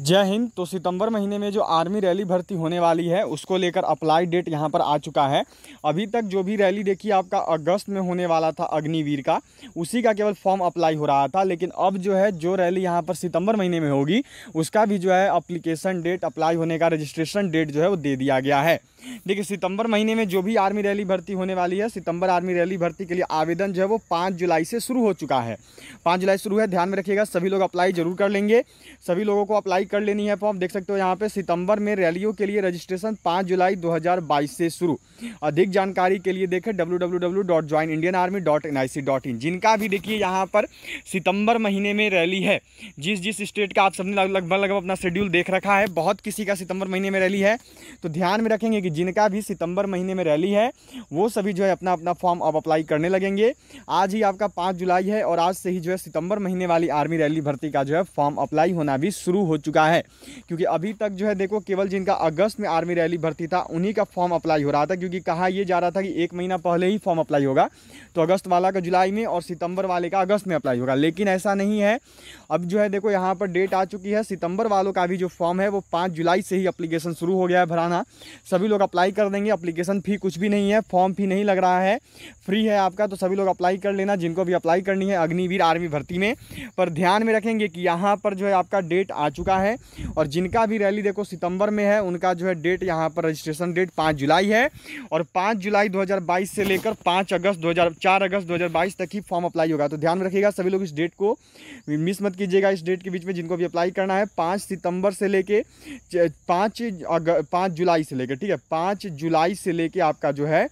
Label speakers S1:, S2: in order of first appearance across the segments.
S1: जय हिंद तो सितंबर महीने में जो आर्मी रैली भर्ती होने वाली है उसको लेकर अप्लाई डेट यहाँ पर आ चुका है अभी तक जो भी रैली देखिए आपका अगस्त में होने वाला था अग्निवीर का उसी का केवल फॉर्म अप्लाई हो रहा था लेकिन अब जो है जो रैली यहाँ पर सितंबर महीने में होगी उसका भी जो है अप्लीकेशन डेट अप्लाई होने का रजिस्ट्रेशन डेट जो है वो दे दिया गया है देखिए सितंबर महीने में जो भी आर्मी रैली भर्ती होने वाली है सितंबर आर्मी रैली भर्ती के लिए आवेदन जो है वो पाँच जुलाई से शुरू हो चुका है पाँच जुलाई शुरू है ध्यान में रखिएगा सभी लोग अप्लाई जरूर कर लेंगे सभी लोगों को अप्लाई अप्लाई कर लेनी है तो आप देख सकते हो यहाँ पे सितंबर में रैलियों के लिए रजिस्ट्रेशन 5 जुलाई 2022 से शुरू अधिक जानकारी के लिए देखें डब्ल्यू जिनका भी देखिए यहाँ पर सितंबर महीने में रैली है जिस जिस स्टेट का आप सबने लगभग लगभग अपना शेड्यूल देख रखा है बहुत किसी का सितंबर महीने में रैली है तो ध्यान में रखेंगे कि जिनका भी सितंबर महीने में रैली है वो सभी जो है अपना अपना फॉर्म अब अप्लाई करने लगेंगे आज ही आपका पाँच जुलाई है और आज से ही जो है सितंबर महीने वाली आर्मी रैली भर्ती का जो है फॉर्म अप्लाई होना भी शुरू हो चुका चुका है क्योंकि अभी तक जो है देखो केवल जिनका अगस्त में आर्मी रैली भर्ती था उन्हीं का फॉर्म अप्लाई हो रहा था क्योंकि कहा यह जा रहा था कि एक महीना पहले ही फॉर्म अप्लाई होगा तो अगस्त वाला का जुलाई में और सितंबर वाले का अगस्त में अप्लाई होगा लेकिन ऐसा नहीं है अब जो है देखो यहाँ पर डेट आ चुकी है सितंबर वालों का भी जो फॉर्म है वो पाँच जुलाई से ही अप्लीकेशन शुरू हो गया है भराना सभी लोग अप्लाई कर देंगे अप्लीकेशन फ़ी कुछ भी नहीं है फॉर्म फी नहीं लग रहा है फ्री है आपका तो सभी लोग अप्लाई कर लेना जिनको भी अप्लाई करनी है अग्निवीर आर्मी भर्ती में पर ध्यान में रखेंगे कि यहाँ पर जो है आपका डेट आ चुका है है और जिनका भी रैली देखो सितंबर में है उनका जो है डेट यहाँ पर रजिस्ट्रेशन डेट पाँच जुलाई है और पाँच जुलाई 2022 से लेकर पाँच अगस्त 2004 अगस्त 2022 तक ही फॉर्म अप्लाई होगा तो ध्यान में रखिएगा सभी लोग इस डेट को मिस मत कीजिएगा इस डेट के बीच में जिनको भी अप्लाई करना है पाँच सितंबर से लेकर पाँच पाँच जुलाई से लेकर ठीक है पाँच जुलाई से लेकर आपका जो है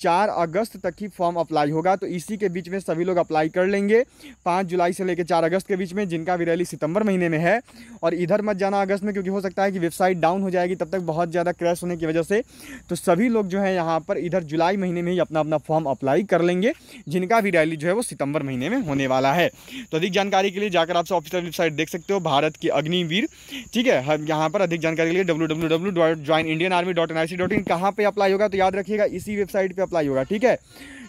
S1: चार अगस्त तक ही फॉर्म अप्लाई होगा तो इसी के बीच में सभी लोग अप्लाई कर लेंगे पाँच जुलाई से लेकर चार अगस्त के बीच में जिनका भी रैली सितंबर महीने में है और इधर घर मत जाना अगस्त में क्योंकि हो सकता है कि वेबसाइट डाउन हो जाएगी तब तक बहुत ज़्यादा क्रैश होने की वजह से तो सभी लोग जो है यहाँ पर इधर जुलाई महीने में ही अपना अपना फॉर्म अप्लाई कर लेंगे जिनका भी रैली जो है वो सितंबर महीने में होने वाला है तो अधिक जानकारी के लिए जाकर आप ऑफिशियल वेबसाइट देख सकते हो भारत की अग्निवीर ठीक है यहाँ पर अधिक जानकारी के लिए W W W dot join Indian army dot N I C dot in कहाँ पर अप्लाई होगा तो याद रखिएगा इसी वेबसाइट पर अप्लाई होगा ठीक है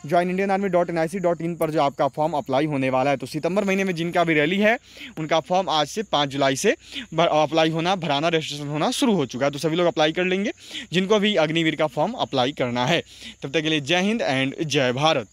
S1: join Indian army dot N I C dot in पर जो आपका फॉर्म अप्लाई होने वाला है तो सितंबर महीने में जिनका भी रैली है उनका फॉर्म आज से पाँच जुलाई से अप्लाई होना भराना रजिस्ट्रेशन होना शुरू हो चुका है तो सभी लोग अप्लाई कर लेंगे जिनको भी अग्निवीर का फॉर्म अप्लाई करना है तब तक के लिए जय हिंद एंड जय भारत